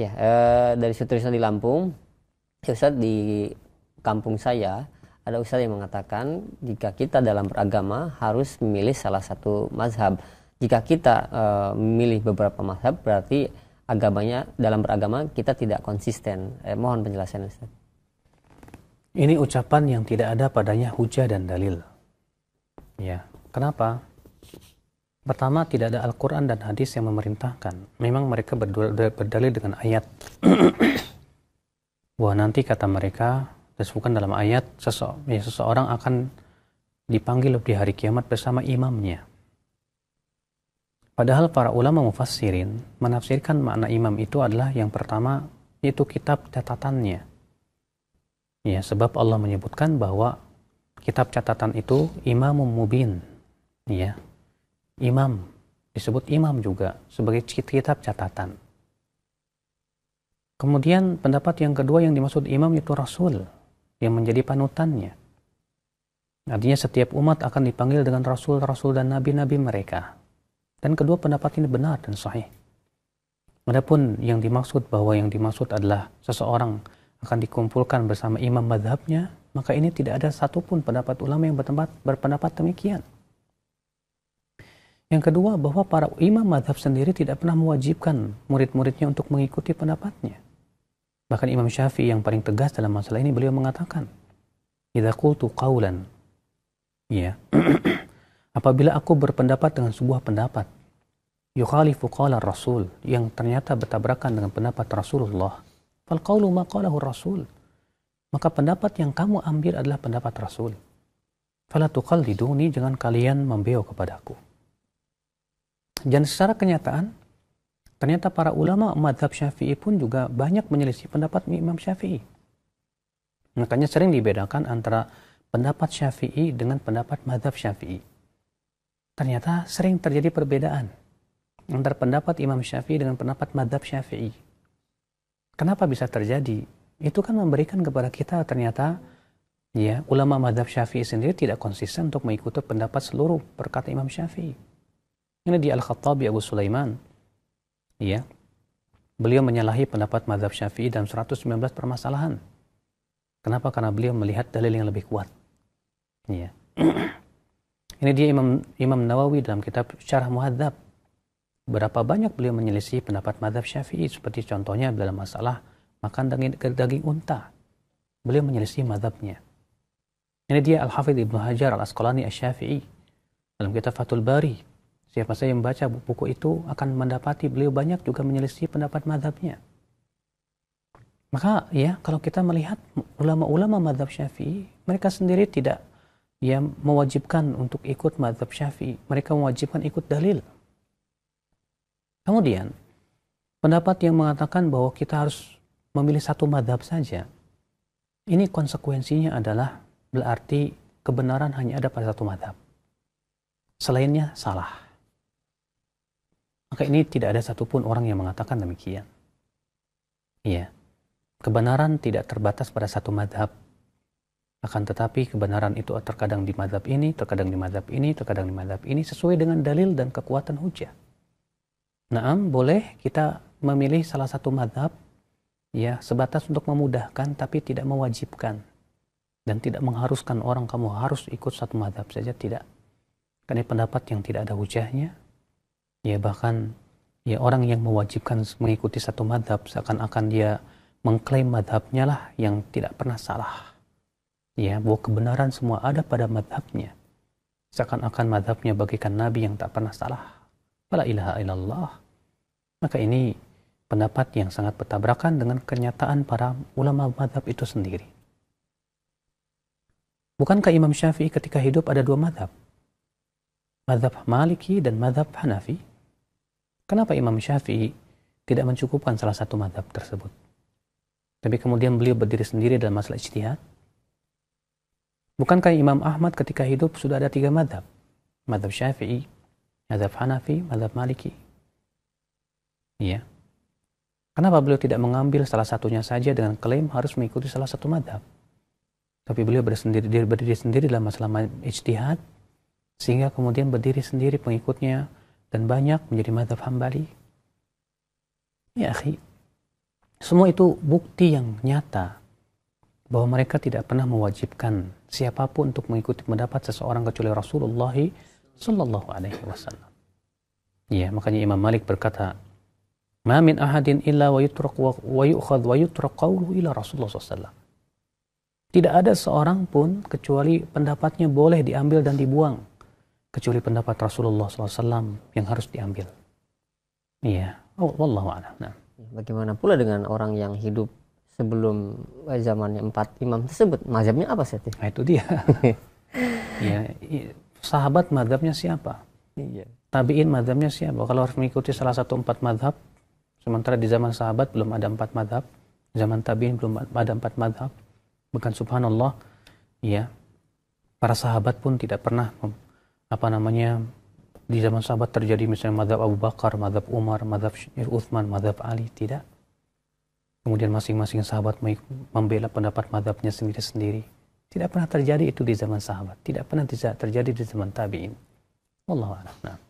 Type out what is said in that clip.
Ya, eh, dari Sutrisno di Lampung, Ustaz di kampung saya ada ustaz yang mengatakan jika kita dalam beragama harus memilih salah satu mazhab. Jika kita e, memilih beberapa mazhab berarti agamanya dalam beragama kita tidak konsisten. Eh, mohon penjelasan Ustaz. Ini ucapan yang tidak ada padanya hujah dan dalil. Ya, kenapa? Pertama, tidak ada Al-Quran dan hadis yang memerintahkan. Memang mereka berdalil dengan ayat. bahwa nanti kata mereka disebutkan dalam ayat sese ya, seseorang akan dipanggil di hari kiamat bersama imamnya. Padahal para ulama mufassirin menafsirkan makna imam itu adalah yang pertama itu kitab catatannya. Ya, sebab Allah menyebutkan bahwa kitab catatan itu imam mubin. Ya. Imam disebut imam juga sebagai kitab catatan. Kemudian pendapat yang kedua yang dimaksud imam itu rasul yang menjadi panutannya. Artinya setiap umat akan dipanggil dengan rasul-rasul dan nabi-nabi mereka. Dan kedua pendapat ini benar dan sahih. Adapun yang dimaksud bahwa yang dimaksud adalah seseorang akan dikumpulkan bersama imam madhabnya, maka ini tidak ada satupun pendapat ulama yang bertempat, berpendapat demikian. Yang kedua, bahwa para imam madhab sendiri tidak pernah mewajibkan murid-muridnya untuk mengikuti pendapatnya. Bahkan Imam Syafi'i yang paling tegas dalam masalah ini beliau mengatakan, "Idza qultu qawlan." Ya. Apabila aku berpendapat dengan sebuah pendapat, yukhalifu qala Rasul yang ternyata bertabrakan dengan pendapat Rasulullah, fal qawlu ma qalahu Rasul. Maka pendapat yang kamu ambil adalah pendapat Rasul. Fala tuqalliduni, jangan kalian membeo kepadaku. Dan secara kenyataan, Ternyata para ulama madhab syafi'i pun juga banyak menyelisih pendapat Imam syafi'i. Makanya sering dibedakan antara pendapat syafi'i dengan pendapat madhab syafi'i. Ternyata sering terjadi perbedaan antara pendapat Imam Syafi'i dengan pendapat madhab syafi'i. Kenapa bisa terjadi? Itu kan memberikan kepada kita ternyata ya ulama madhab syafi'i sendiri tidak konsisten untuk mengikuti pendapat seluruh perkata Imam Syafi'i. Ini di Al-Khattabi Abu Sulaiman ya, beliau menyalahi pendapat mazhab Syafi'i dalam 119 permasalahan. Kenapa? Karena beliau melihat dalil yang lebih kuat. Ya. Ini dia Imam, Imam Nawawi dalam kitab Syarah Muhadzab. Berapa banyak beliau menyelisih pendapat madhab syafi'i. Seperti contohnya dalam masalah makan daging, daging unta. Beliau menyelisih madhabnya. Ini dia Al-Hafidh Ibnu Hajar Al-Asqalani Al-Syafi'i. Dalam kitab Fatul Bari. Siapa saja yang membaca buku itu akan mendapati beliau banyak juga menyelisih pendapat madhabnya. Maka ya kalau kita melihat ulama-ulama madhab syafi'i, mereka sendiri tidak ya mewajibkan untuk ikut madhab syafi'i. Mereka mewajibkan ikut dalil. Kemudian, pendapat yang mengatakan bahwa kita harus memilih satu madhab saja, ini konsekuensinya adalah berarti kebenaran hanya ada pada satu madhab. Selainnya salah. Maka ini tidak ada satupun orang yang mengatakan demikian. Iya. Kebenaran tidak terbatas pada satu madhab. Akan tetapi kebenaran itu terkadang di madhab ini, terkadang di madhab ini, terkadang di madhab ini, sesuai dengan dalil dan kekuatan hujah. Naam, boleh kita memilih salah satu madhab ya sebatas untuk memudahkan tapi tidak mewajibkan dan tidak mengharuskan orang kamu harus ikut satu madhab saja tidak karena pendapat yang tidak ada hujahnya ya bahkan ya orang yang mewajibkan mengikuti satu madhab seakan-akan dia mengklaim madhabnya lah yang tidak pernah salah ya bahwa kebenaran semua ada pada madhabnya seakan-akan madhabnya bagikan nabi yang tak pernah salah wala ilaha illallah maka ini pendapat yang sangat bertabrakan dengan kenyataan para ulama madhab itu sendiri bukankah Imam Syafi'i ketika hidup ada dua madhab madhab Maliki dan madhab Hanafi Kenapa Imam Syafi'i tidak mencukupkan salah satu madhab tersebut? Tapi kemudian beliau berdiri sendiri dalam masalah ijtihad. Bukankah Imam Ahmad ketika hidup sudah ada tiga madhab? Madhab Syafi'i, madhab Hanafi, madhab Maliki. Iya. Kenapa beliau tidak mengambil salah satunya saja dengan klaim harus mengikuti salah satu madhab? Tapi beliau berdiri, sendiri dalam masalah ijtihad, sehingga kemudian berdiri sendiri pengikutnya dan banyak menjadi madhab hambali ya akhi semua itu bukti yang nyata bahwa mereka tidak pernah mewajibkan siapapun untuk mengikuti pendapat seseorang kecuali Rasulullah Shallallahu Alaihi Wasallam. Ya, makanya Imam Malik berkata, "Ma min ahadin illa wa wa yu'khad wa yutruk qawluhu ila Rasulullah Wasallam. Tidak ada seorang pun kecuali pendapatnya boleh diambil dan dibuang kecuali pendapat Rasulullah SAW yang harus diambil. Iya, oh, wallahu Nah. Bagaimana pula dengan orang yang hidup sebelum zamannya empat imam tersebut? Mazhabnya apa sih? Nah, itu dia. ya, sahabat madhabnya siapa? Iya. Tabiin madhabnya siapa? Kalau harus mengikuti salah satu empat madhab, sementara di zaman sahabat belum ada empat madhab, zaman tabiin belum ada empat madhab, Bukan subhanallah, ya, para sahabat pun tidak pernah apa namanya di zaman sahabat terjadi misalnya madhab Abu Bakar, madhab Umar, madhab Uthman, madhab Ali, tidak. Kemudian masing-masing sahabat membela pendapat madhabnya sendiri-sendiri. Tidak pernah terjadi itu di zaman sahabat. Tidak pernah terjadi di zaman tabi'in. Wallahualam. Nah.